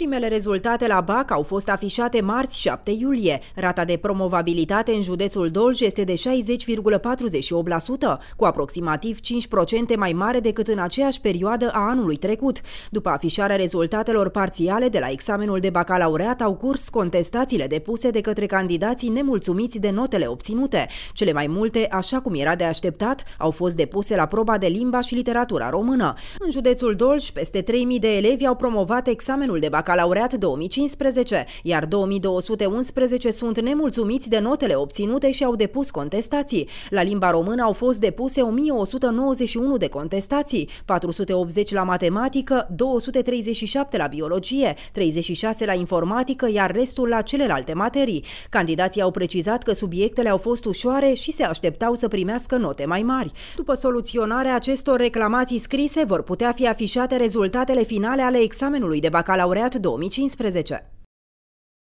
Primele rezultate la BAC au fost afișate marți 7 iulie. Rata de promovabilitate în județul Dolj este de 60,48%, cu aproximativ 5% mai mare decât în aceeași perioadă a anului trecut. După afișarea rezultatelor parțiale de la examenul de bacalaureat au curs contestațiile depuse de către candidații nemulțumiți de notele obținute. Cele mai multe, așa cum era de așteptat, au fost depuse la proba de limba și literatura română. În județul Dolj, peste 3.000 de elevi au promovat examenul de bacalaureat bacalaureat 2015, iar 2211 sunt nemulțumiți de notele obținute și au depus contestații. La limba română au fost depuse 1191 de contestații, 480 la matematică, 237 la biologie, 36 la informatică, iar restul la celelalte materii. Candidații au precizat că subiectele au fost ușoare și se așteptau să primească note mai mari. După soluționarea acestor reclamații scrise, vor putea fi afișate rezultatele finale ale examenului de bacalaureat 2015.